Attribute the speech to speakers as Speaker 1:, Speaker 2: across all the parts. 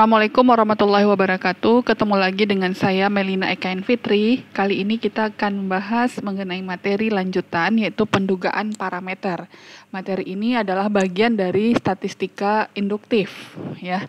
Speaker 1: Assalamualaikum warahmatullahi wabarakatuh. Ketemu lagi dengan saya Melina Ekain Fitri. Kali ini kita akan membahas mengenai materi lanjutan yaitu pendugaan parameter. Materi ini adalah bagian dari statistika induktif. Ya,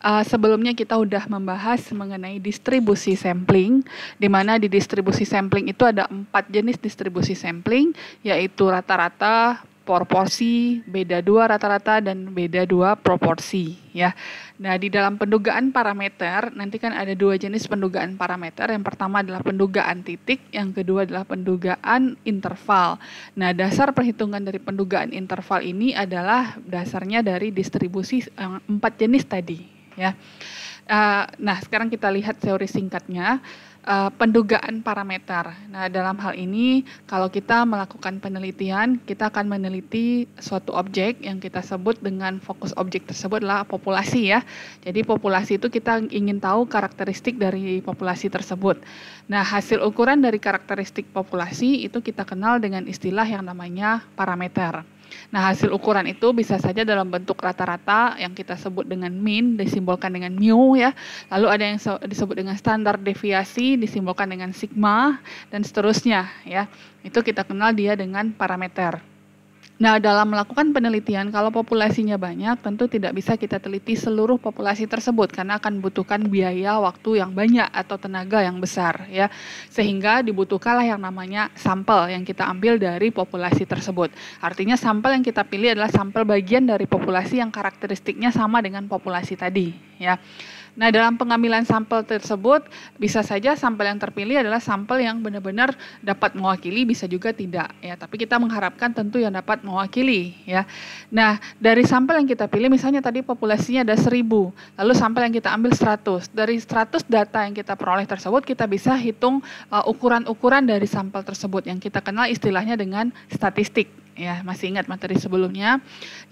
Speaker 1: uh, sebelumnya kita sudah membahas mengenai distribusi sampling, di mana di distribusi sampling itu ada empat jenis distribusi sampling, yaitu rata-rata proporsi, beda dua rata-rata dan beda dua proporsi ya. Nah, di dalam pendugaan parameter nanti kan ada dua jenis pendugaan parameter. Yang pertama adalah pendugaan titik, yang kedua adalah pendugaan interval. Nah, dasar perhitungan dari pendugaan interval ini adalah dasarnya dari distribusi eh, empat jenis tadi ya. Eh, nah, sekarang kita lihat teori singkatnya uh, pendugaan parameter. Nah, dalam hal ini kalau kita melakukan penelitian, kita akan meneliti suatu objek yang kita sebut dengan fokus objek tersebut adalah populasi ya. Jadi populasi itu kita ingin tahu karakteristik dari populasi tersebut. Nah, hasil ukuran dari karakteristik populasi itu kita kenal dengan istilah yang namanya parameter. Nah, hasil ukuran itu bisa saja dalam bentuk rata-rata yang kita sebut dengan mean disimbolkan dengan mu ya. Lalu ada yang disebut dengan standar deviasi disimbolkan dengan sigma dan seterusnya ya. Itu kita kenal dia dengan parameter. Nah, dalam melakukan penelitian, kalau populasinya banyak, tentu tidak bisa kita teliti seluruh populasi tersebut karena akan butuhkan biaya waktu yang banyak atau tenaga yang besar ya. Sehingga dibutuhkanlah yang namanya sampel yang kita ambil dari populasi tersebut. Artinya sampel yang kita pilih adalah sampel bagian dari populasi yang karakteristiknya sama dengan populasi tadi ya. Nah, dalam pengambilan sampel tersebut bisa saja sampel yang terpilih adalah sampel yang benar-benar dapat mewakili, bisa juga tidak ya. Tapi kita mengharapkan tentu yang dapat mewakili ya. Nah, dari sampel yang kita pilih misalnya tadi populasinya ada seribu lalu sampel yang kita ambil seratus Dari seratus data yang kita peroleh tersebut kita bisa hitung uh, ukuran-ukuran uh, ukuran -ukuran dari sampel tersebut yang kita kenal istilahnya dengan statistik ya masih ingat materi sebelumnya.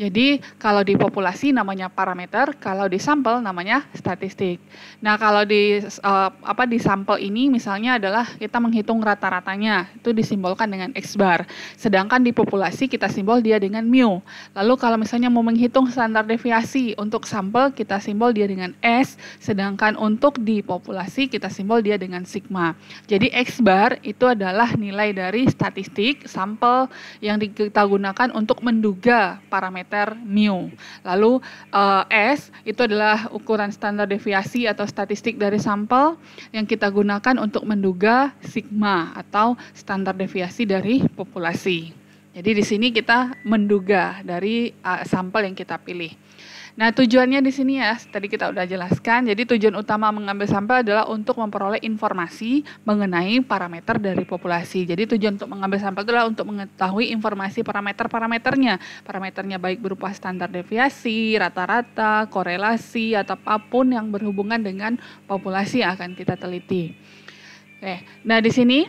Speaker 1: Jadi kalau di populasi namanya parameter, kalau di sampel namanya statistik. Nah kalau di uh, apa di sampel ini misalnya adalah kita menghitung rata-ratanya itu disimbolkan dengan x bar. Sedangkan di populasi kita simbol dia dengan mu. Lalu kalau misalnya mau menghitung standar deviasi untuk sampel kita simbol dia dengan s, sedangkan untuk di populasi kita simbol dia dengan sigma. Jadi x bar itu adalah nilai dari statistik sampel yang di kita gunakan untuk menduga parameter mu. Lalu uh, S itu adalah ukuran standar deviasi atau statistik dari sampel yang kita gunakan untuk menduga sigma atau standar deviasi dari populasi. Jadi di sini kita menduga dari uh, sampel yang kita pilih. Nah, tujuannya di sini ya, tadi kita udah jelaskan. Jadi tujuan utama mengambil sampel adalah untuk memperoleh informasi mengenai parameter dari populasi. Jadi tujuan untuk mengambil sampel adalah untuk mengetahui informasi parameter-parameternya. Parameternya baik berupa standar deviasi, rata-rata, korelasi, atau apapun yang berhubungan dengan populasi yang akan kita teliti. Oke, nah di sini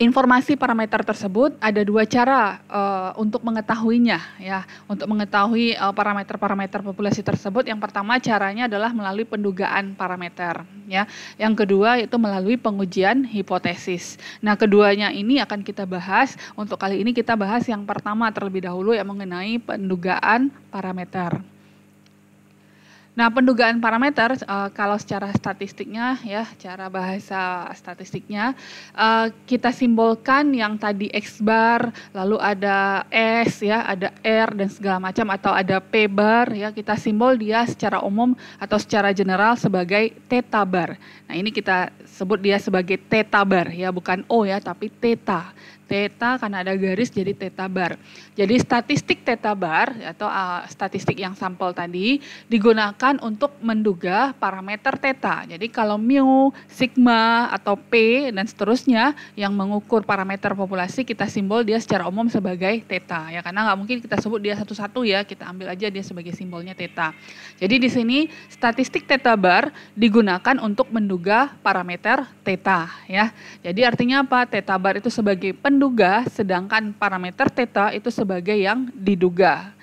Speaker 1: informasi parameter tersebut ada dua cara uh, untuk mengetahuinya ya untuk mengetahui parameter eh, parameter-parameter populasi tersebut yang pertama caranya adalah melalui pendugaan parameter ya yang kedua itu melalui pengujian hipotesis nah keduanya ini akan kita bahas untuk kali ini kita bahas yang pertama terlebih dahulu yang mengenai pendugaan parameter Nah, pendugaan parameter uh, kalau secara statistiknya ya, cara bahasa statistiknya uh, kita simbolkan yang tadi x bar, lalu ada s ya, ada r dan segala macam atau ada p bar ya, kita simbol dia secara umum atau secara general sebagai theta bar. Nah, ini kita sebut dia sebagai theta bar ya, bukan o ya, tapi theta. Teta karena ada garis jadi Teta bar. Jadi statistik Teta bar atau uh, statistik yang sampel tadi digunakan untuk menduga parameter Teta. Jadi kalau mu, sigma atau p dan seterusnya yang mengukur parameter populasi kita simbol dia secara umum sebagai Teta ya karena nggak mungkin kita sebut dia satu-satu ya kita ambil aja dia sebagai simbolnya Teta. Jadi di sini statistik Teta bar digunakan untuk menduga parameter Teta ya. Jadi artinya apa? Teta bar itu sebagai pen menduga sedangkan parameter theta itu sebagai yang diduga.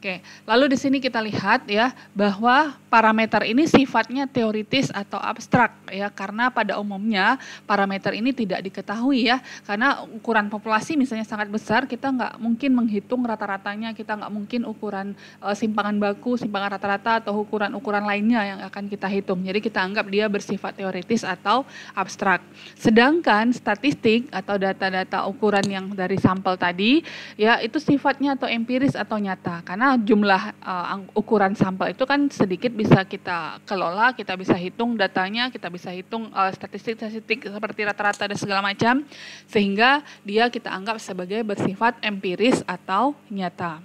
Speaker 1: Oke, lalu di sini kita lihat ya bahwa parameter ini sifatnya teoritis atau abstrak ya karena pada umumnya parameter ini tidak diketahui ya karena ukuran populasi misalnya sangat besar kita nggak mungkin menghitung rata-ratanya kita nggak mungkin ukuran e, simpangan baku simpangan rata-rata atau ukuran-ukuran lainnya yang akan kita hitung jadi kita anggap dia bersifat teoritis atau abstrak. Sedangkan statistik atau data-data ukuran yang dari sampel tadi ya itu sifatnya atau empiris atau nyata karena jumlah uh, ukuran sampel itu kan sedikit bisa kita kelola, kita bisa hitung datanya, kita bisa hitung eh, statistik-statistik uh, seperti rata-rata dan segala macam, sehingga dia kita anggap sebagai bersifat empiris atau nyata.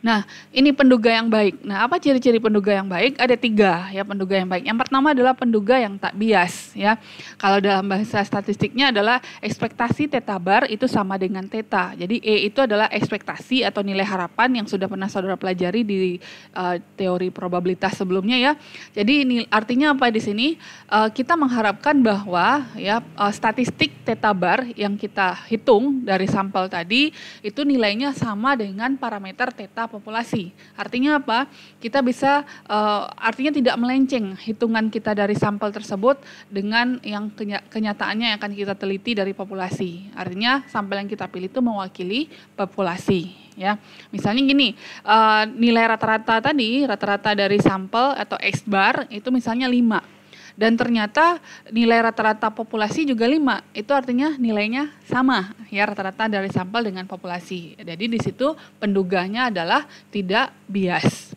Speaker 1: Nah, ini penduga yang baik. Nah, apa ciri-ciri penduga yang baik? Ada tiga ya penduga yang baik. Yang pertama adalah penduga yang tak bias ya. Kalau dalam bahasa statistiknya adalah ekspektasi teta bar itu sama dengan teta. Jadi E itu adalah ekspektasi atau nilai harapan yang sudah pernah saudara pelajari di uh, teori probabilitas sebelumnya ya. Jadi ini artinya apa di sini? Uh, kita mengharapkan bahwa ya uh, statistik teta bar yang kita hitung dari sampel tadi itu nilainya sama dengan parameter teta populasi. Artinya apa? Kita bisa uh, artinya tidak melenceng hitungan kita dari sampel tersebut dengan yang kenyataannya yang akan kita teliti dari populasi. Artinya sampel yang kita pilih itu mewakili populasi ya. Misalnya gini, eh, nilai rata-rata tadi, rata-rata dari sampel atau X bar itu misalnya 5 dan ternyata nilai rata-rata populasi juga 5. Itu artinya nilainya sama ya rata-rata dari sampel dengan populasi. Jadi di situ penduganya adalah tidak bias.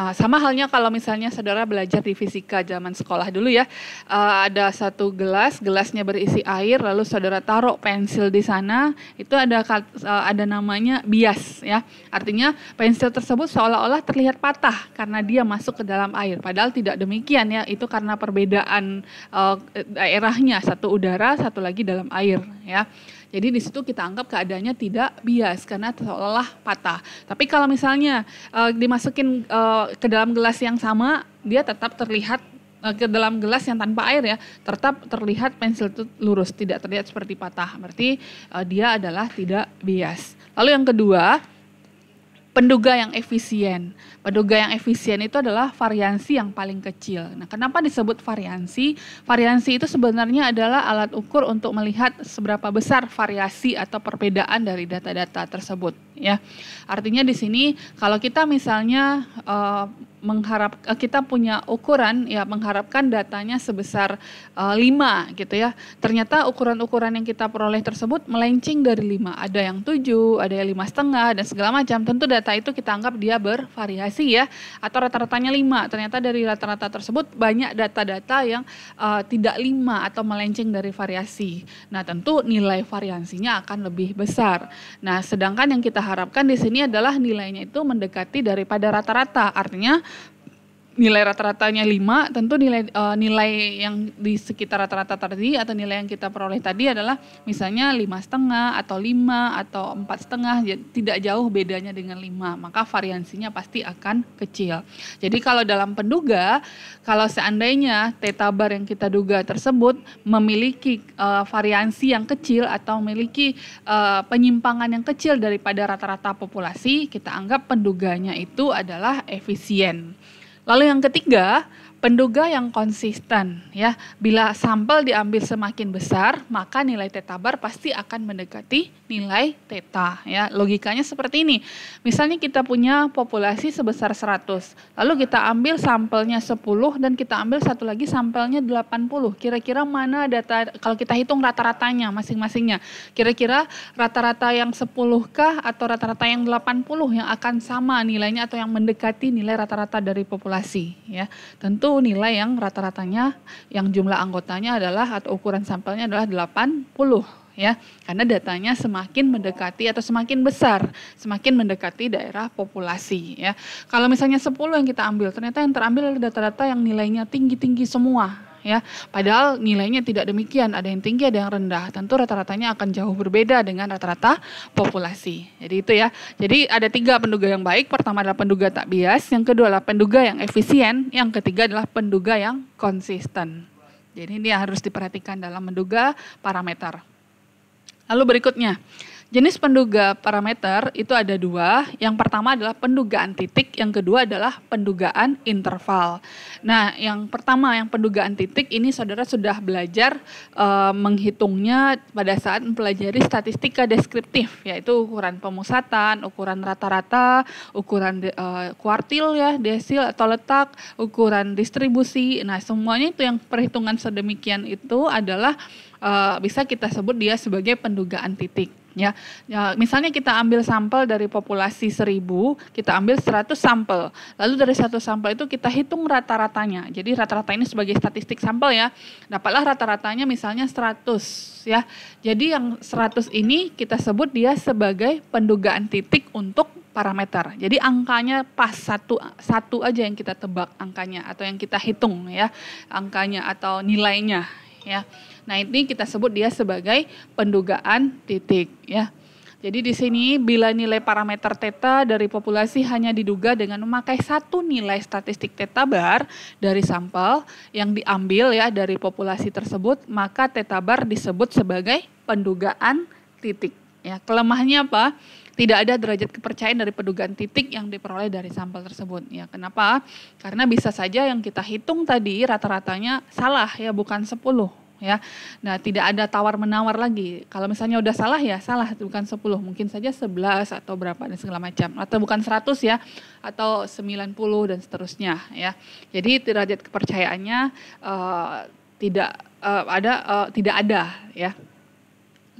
Speaker 1: Ah, sama halnya kalau misalnya saudara belajar di fisika zaman sekolah dulu ya, uh, ada satu gelas, gelasnya berisi air, lalu saudara taruh pensil di sana, itu ada uh, ada namanya bias ya, artinya pensil tersebut seolah-olah terlihat patah karena dia masuk ke dalam air, padahal tidak demikian ya, itu karena perbedaan uh, daerahnya, satu udara, satu lagi dalam air ya. Jadi di situ kita anggap keadaannya tidak bias karena seolah patah. Tapi kalau misalnya uh, dimasukin uh, ke dalam gelas yang sama, dia tetap terlihat eh, ke dalam gelas yang tanpa air ya tetap terlihat pensil itu lurus tidak terlihat seperti patah berarti uh, dia adalah tidak bias lalu yang kedua penduga yang efisien. Penduga yang efisien itu adalah variansi yang paling kecil. Nah, kenapa disebut variansi? Variansi itu sebenarnya adalah alat ukur untuk melihat seberapa besar variasi atau perbedaan dari data-data tersebut, ya. Artinya di sini kalau kita misalnya uh, mengharap eh, kita punya ukuran ya mengharapkan datanya sebesar uh, eh, 5 gitu ya. Ternyata ukuran-ukuran yang kita peroleh tersebut melenceng dari 5. Ada yang 7, ada yang lima setengah dan segala macam. Tentu data itu kita anggap dia bervariasi ya atau rata-ratanya 5. Ternyata dari rata-rata tersebut banyak data-data yang uh, tidak 5 atau melenceng dari variasi. Nah, tentu nilai variansinya akan lebih besar. Nah, sedangkan yang kita harapkan di sini adalah nilainya itu mendekati daripada rata-rata. Artinya nilai rata-ratanya 5, tentu nilai uh, nilai yang di sekitar rata-rata tadi atau nilai yang kita peroleh tadi adalah misalnya lima setengah atau 5 atau empat setengah ya, tidak jauh bedanya dengan 5 maka variansinya pasti akan kecil. Jadi kalau dalam penduga kalau seandainya teta bar yang kita duga tersebut memiliki uh, variansi yang kecil atau memiliki uh, penyimpangan yang kecil daripada rata-rata populasi kita anggap penduganya itu adalah efisien. Lalu yang ketiga, penduga yang konsisten ya. Bila sampel diambil semakin besar, maka nilai teta bar pasti akan mendekati nilai teta ya. Logikanya seperti ini. Misalnya kita punya populasi sebesar 100, lalu kita ambil sampelnya 10 dan kita ambil satu lagi sampelnya 80. Kira-kira mana data kalau kita hitung rata-ratanya masing-masingnya. Kira-kira rata-rata yang 10 kah atau rata-rata yang 80 yang akan sama nilainya atau yang mendekati nilai rata-rata dari populasi ya. Tentu nilai yang rata-ratanya yang jumlah anggotanya adalah atau ukuran sampelnya adalah 80 ya. Karena datanya semakin mendekati atau semakin besar, semakin mendekati daerah populasi ya. Kalau misalnya 10 yang kita ambil, ternyata yang terambil adalah data-data yang nilainya tinggi-tinggi semua ya. Padahal nilainya tidak demikian, ada yang tinggi, ada yang rendah. Tentu rata-ratanya akan jauh berbeda dengan rata-rata populasi. Jadi itu ya. Jadi ada tiga penduga yang baik. Pertama adalah penduga tak bias, yang kedua adalah penduga yang efisien, yang ketiga adalah penduga yang konsisten. Jadi ini harus diperhatikan dalam menduga parameter. Lalu berikutnya, Jenis penduga parameter itu ada dua. Yang pertama adalah pendugaan titik, yang kedua adalah pendugaan interval. Nah, yang pertama yang pendugaan titik ini saudara sudah belajar e, menghitungnya pada saat mempelajari statistika deskriptif, yaitu ukuran pemusatan, ukuran rata-rata, ukuran de, e, kuartil ya, desil atau letak, ukuran distribusi. Nah, semuanya itu yang perhitungan sedemikian itu adalah e, bisa kita sebut dia sebagai pendugaan titik. Ya, ya, misalnya kita ambil sampel dari populasi 1000, kita ambil 100 sampel. Lalu dari satu sampel itu kita hitung rata-ratanya. Jadi rata-rata ini sebagai statistik sampel ya. Dapatlah rata-ratanya misalnya 100 ya. Jadi yang 100 ini kita sebut dia sebagai pendugaan titik untuk parameter. Jadi angkanya pas satu satu aja yang kita tebak angkanya atau yang kita hitung ya. Angkanya atau nilainya ya. Nah, ini kita sebut dia sebagai pendugaan titik ya. Jadi di sini bila nilai parameter teta dari populasi hanya diduga dengan memakai satu nilai statistik teta bar dari sampel yang diambil ya dari populasi tersebut, maka teta bar disebut sebagai pendugaan titik. Ya, kelemahannya apa? Tidak ada derajat kepercayaan dari pendugaan titik yang diperoleh dari sampel tersebut. Ya, kenapa? Karena bisa saja yang kita hitung tadi rata-ratanya salah ya, bukan 10 ya. Nah, tidak ada tawar-menawar lagi. Kalau misalnya udah salah ya salah bukan 10, mungkin saja 11 atau berapa dan segala macam atau bukan 100 ya atau 90 dan seterusnya ya. Jadi derajat kepercayaannya uh, tidak uh, ada uh, tidak ada ya.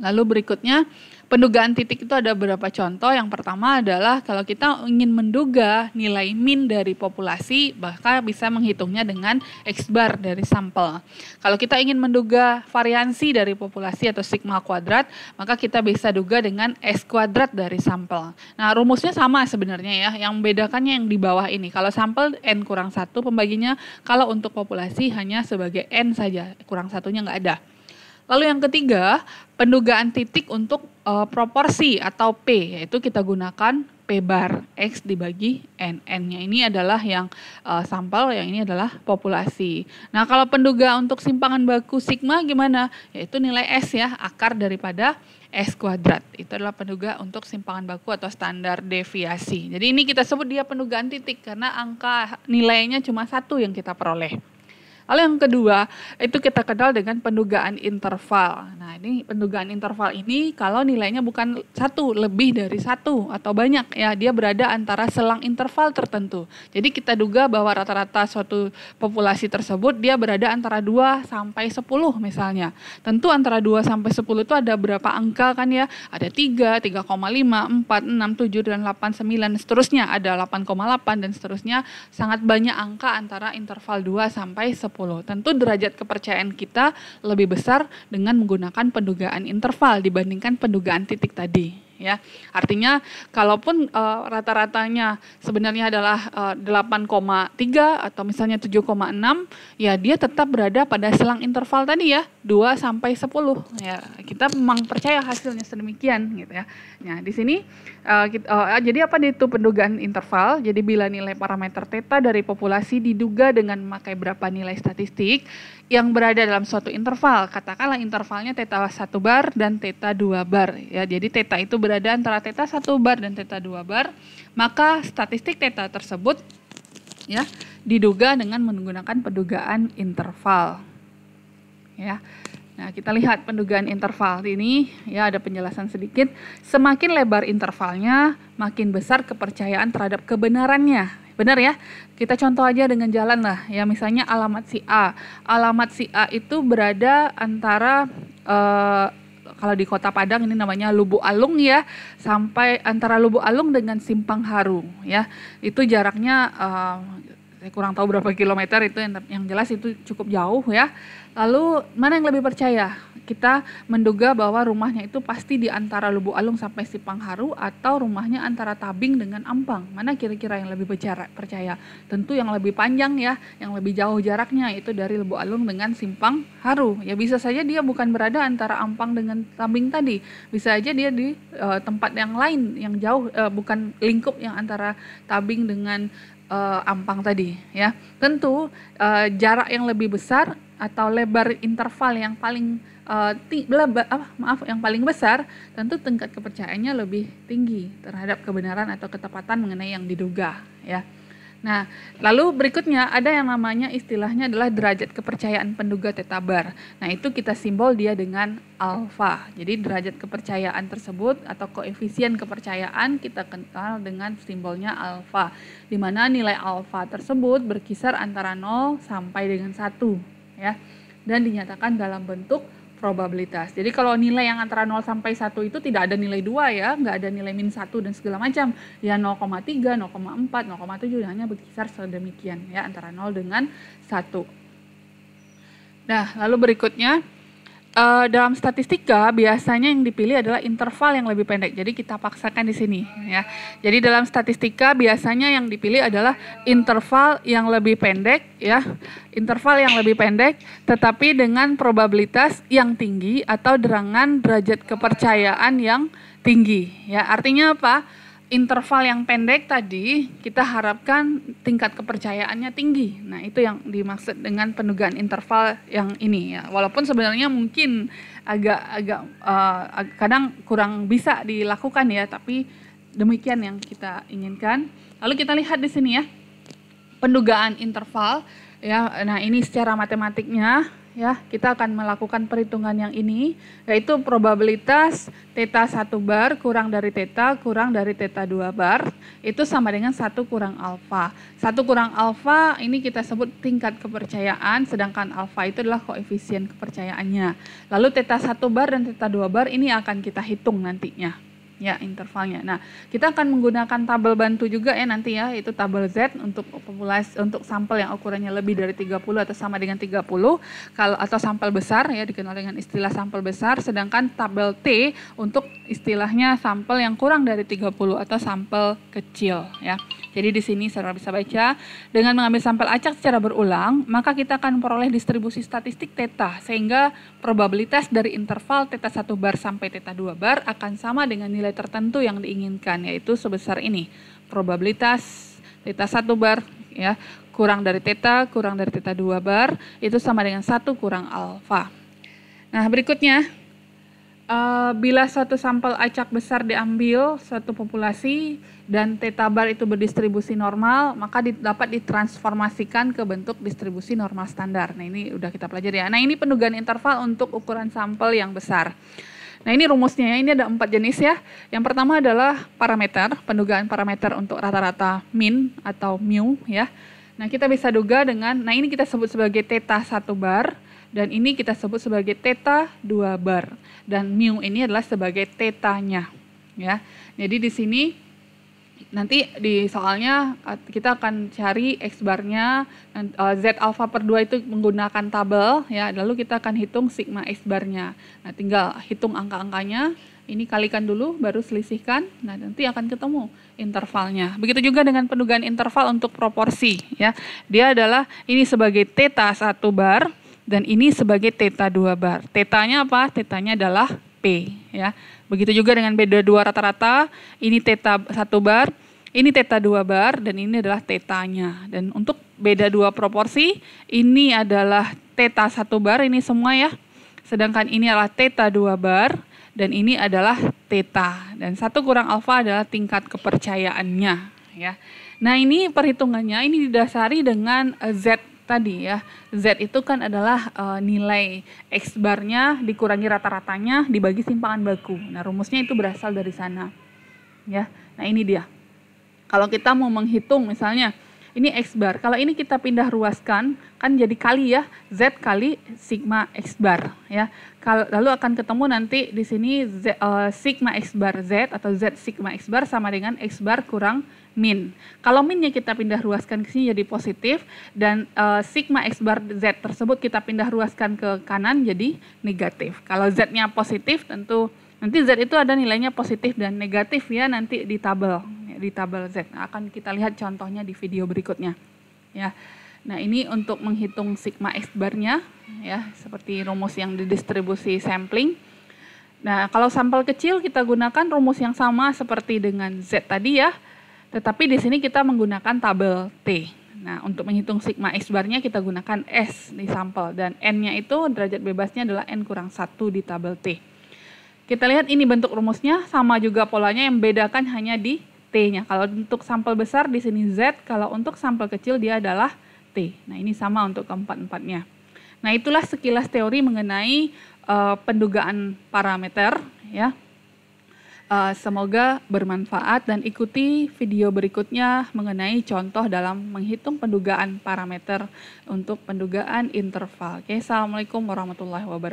Speaker 1: Lalu berikutnya Pendugaan titik itu ada beberapa contoh. Yang pertama adalah kalau kita ingin menduga nilai min dari populasi, bahkan bisa menghitungnya dengan X bar dari sampel. Kalau kita ingin menduga variansi dari populasi atau sigma kuadrat, maka kita bisa duga dengan S kuadrat dari sampel. Nah, rumusnya sama sebenarnya ya. Yang membedakannya yang di bawah ini. Kalau sampel N kurang satu pembaginya, kalau untuk populasi hanya sebagai N saja, kurang satunya nggak ada. Lalu yang ketiga, pendugaan titik untuk uh, proporsi atau P yaitu kita gunakan P bar X dibagi N. N-nya ini adalah yang uh, sampel, yang ini adalah populasi. Nah, kalau penduga untuk simpangan baku sigma gimana? Yaitu nilai S ya, akar daripada S kuadrat. Itu adalah penduga untuk simpangan baku atau standar deviasi. Jadi ini kita sebut dia pendugaan titik karena angka nilainya cuma satu yang kita peroleh. Lalu yang kedua, itu kita kenal dengan pendugaan interval. Nah, ini pendugaan interval ini kalau nilainya bukan satu, lebih dari satu atau banyak ya, dia berada antara selang interval tertentu. Jadi kita duga bahwa rata-rata suatu populasi tersebut dia berada antara 2 sampai 10 misalnya. Tentu antara 2 sampai 10 itu ada berapa angka kan ya? Ada 3, 3,5, 4, 6, 7 dan 8, 9 seterusnya, ada 8,8 dan seterusnya. Sangat banyak angka antara interval 2 sampai 10 Tentu derajat kepercayaan kita lebih besar dengan menggunakan pendugaan interval dibandingkan pendugaan titik tadi ya. Artinya kalaupun uh, rata-ratanya sebenarnya adalah uh, eh, 8,3 atau misalnya 7,6 ya dia tetap berada pada selang interval tadi ya 2 sampai 10. Ya, kita memang percaya hasilnya sedemikian gitu ya. Nah, di sini uh, eh, kita, uh, eh, jadi apa itu pendugaan interval? Jadi bila nilai parameter teta dari populasi diduga dengan memakai berapa nilai statistik yang berada dalam suatu interval. Katakanlah intervalnya teta 1 bar dan teta 2 bar ya. Jadi teta itu berada antara teta 1 bar dan teta 2 bar, maka statistik teta tersebut ya diduga dengan menggunakan pendugaan interval ya. Nah, kita lihat pendugaan interval ini ya ada penjelasan sedikit. Semakin lebar intervalnya, makin besar kepercayaan terhadap kebenarannya. Benar ya? Kita contoh aja dengan jalan lah. Ya misalnya alamat si A. Alamat si A itu berada antara eh, kalau di Kota Padang ini namanya Lubu Alung ya, sampai antara Lubu Alung dengan Simpang Haru ya. Itu jaraknya eh, saya kurang tahu berapa kilometer itu yang, yang jelas itu cukup jauh ya. Lalu mana yang lebih percaya? Kita menduga bahwa rumahnya itu pasti di antara Lubu Alung sampai Sipangharu atau rumahnya antara Tabing dengan Ampang. Mana kira-kira yang lebih percaya? Tentu yang lebih panjang ya, yang lebih jauh jaraknya itu dari Lubu Alung dengan Simpang Haru. Ya bisa saja dia bukan berada antara Ampang dengan Tabing tadi. Bisa saja dia di uh, tempat yang lain yang jauh uh, bukan lingkup yang antara Tabing dengan uh, Ampang tadi ya. Tentu uh, jarak yang lebih besar atau lebar interval yang paling uh, leba, ah, maaf yang paling besar tentu tingkat kepercayaannya lebih tinggi terhadap kebenaran atau ketepatan mengenai yang diduga ya Nah, lalu berikutnya ada yang namanya istilahnya adalah derajat kepercayaan penduga tetabar. Nah, itu kita simbol dia dengan alfa. Jadi derajat kepercayaan tersebut atau koefisien kepercayaan kita kenal dengan simbolnya alfa. Di mana nilai alfa tersebut berkisar antara 0 sampai dengan satu ya dan dinyatakan dalam bentuk probabilitas. Jadi kalau nilai yang antara 0 sampai 1 itu tidak ada nilai 2 ya, nggak ada nilai min 1 dan segala macam. Ya 0,3, 0,4, 0,7 hanya berkisar sedemikian ya antara 0 dengan 1. Nah, lalu berikutnya uh, dalam statistika biasanya yang dipilih adalah interval yang lebih pendek. Jadi kita paksakan di sini ya. Jadi dalam statistika biasanya yang dipilih adalah interval yang lebih pendek ya. Interval yang lebih pendek tetapi dengan probabilitas yang tinggi atau derangan derajat kepercayaan yang tinggi ya. Artinya apa? interval yang pendek tadi kita harapkan tingkat kepercayaannya tinggi. Nah, itu yang dimaksud dengan penugaan interval yang ini ya. Walaupun sebenarnya mungkin agak agak uh, kadang kurang bisa dilakukan ya, tapi demikian yang kita inginkan. Lalu kita lihat di sini ya. Pendugaan interval ya. Nah, ini secara matematiknya ya. Kita akan melakukan perhitungan yang ini yaitu probabilitas teta 1 bar kurang dari teta kurang dari teta 2 bar itu sama dengan 1 kurang alfa. 1 kurang alfa ini kita sebut tingkat kepercayaan sedangkan alfa itu adalah koefisien kepercayaannya. Lalu teta 1 bar dan teta 2 bar ini akan kita hitung nantinya. Ya, intervalnya. Nah, kita akan menggunakan tabel bantu juga ya nanti ya, itu tabel Z untuk populasi untuk sampel yang ukurannya lebih dari 30 atau sama dengan 30 kalau atau sampel besar ya dikenal dengan istilah sampel besar, sedangkan tabel T untuk istilahnya sampel yang kurang dari 30 atau sampel kecil ya. Jadi di sini saudara bisa baca dengan mengambil sampel acak secara berulang, maka kita akan memperoleh distribusi statistik teta sehingga probabilitas dari interval teta 1 bar sampai teta 2 bar akan sama dengan nilai nilai tertentu yang diinginkan yaitu sebesar ini probabilitas theta 1 bar ya kurang dari theta kurang dari theta 2 bar itu sama dengan satu kurang alfa. Nah berikutnya uh, bila satu sampel acak besar diambil satu populasi dan theta bar itu berdistribusi normal, maka dapat ditransformasikan ke bentuk distribusi normal standar. Nah, ini udah kita pelajari ya. Nah, ini pendugaan interval untuk ukuran sampel yang besar. Nah ini rumusnya ya. ini ada empat jenis ya. Yang pertama adalah parameter, pendugaan parameter untuk rata-rata min atau mu ya. Nah kita bisa duga dengan, nah ini kita sebut sebagai teta 1 bar, dan ini kita sebut sebagai teta 2 bar. Dan mu ini adalah sebagai tetanya ya. Jadi di sini nanti di soalnya kita akan cari X barnya eh, Z alpha per 2 itu menggunakan tabel ya lalu kita akan hitung sigma X barnya nah tinggal hitung angka-angkanya ini kalikan dulu baru selisihkan nah nanti akan ketemu intervalnya begitu juga dengan penugaan interval untuk proporsi ya dia adalah ini sebagai teta satu bar dan ini sebagai teta dua bar tetanya apa tetanya adalah P ya Begitu juga dengan beda dua rata-rata, ini teta satu bar, ini teta dua bar, dan ini adalah tetanya. Dan untuk beda dua proporsi, ini adalah teta satu bar, ini semua ya. Sedangkan ini adalah teta dua bar, dan ini adalah teta. Dan satu kurang alfa adalah tingkat kepercayaannya. ya. Nah ini perhitungannya, ini didasari dengan eh, Z tadi ya. Z itu kan adalah e, nilai X barnya dikurangi rata-ratanya dibagi simpangan baku. Nah, rumusnya itu berasal dari sana. Ya. Nah, ini dia. Kalau kita mau menghitung misalnya ini X bar. Kalau ini kita pindah ruaskan, kan jadi kali ya. Z kali sigma X bar. ya. Lalu akan ketemu nanti di sini Z, uh, sigma X bar Z atau Z sigma X bar sama dengan X bar kurang min. Kalau minnya kita pindah ruaskan ke sini jadi positif. Dan uh, sigma X bar Z tersebut kita pindah ruaskan ke kanan jadi negatif. Kalau Z-nya positif tentu... Nanti Z itu ada nilainya positif dan negatif ya nanti di tabel di tabel Z. Nah, akan kita lihat contohnya di video berikutnya. Ya. Nah, ini untuk menghitung sigma X bar-nya ya, seperti rumus yang di distribusi sampling. Nah, kalau sampel kecil kita gunakan rumus yang sama seperti dengan Z tadi ya. Tetapi di sini kita menggunakan tabel T. Nah, untuk menghitung sigma X bar-nya kita gunakan S di sampel. Dan N-nya itu derajat bebasnya adalah N kurang 1 di tabel T. Kita lihat ini bentuk rumusnya, sama juga polanya yang bedakan hanya di T-nya. Kalau untuk sampel besar di sini Z, kalau untuk sampel kecil dia adalah T. Nah, ini sama untuk keempat-empatnya. Nah, itulah sekilas teori mengenai uh, pendugaan parameter ya. Uh, semoga bermanfaat dan ikuti video berikutnya mengenai contoh dalam menghitung pendugaan parameter untuk pendugaan interval. Oke, Assalamualaikum warahmatullahi wabarakatuh.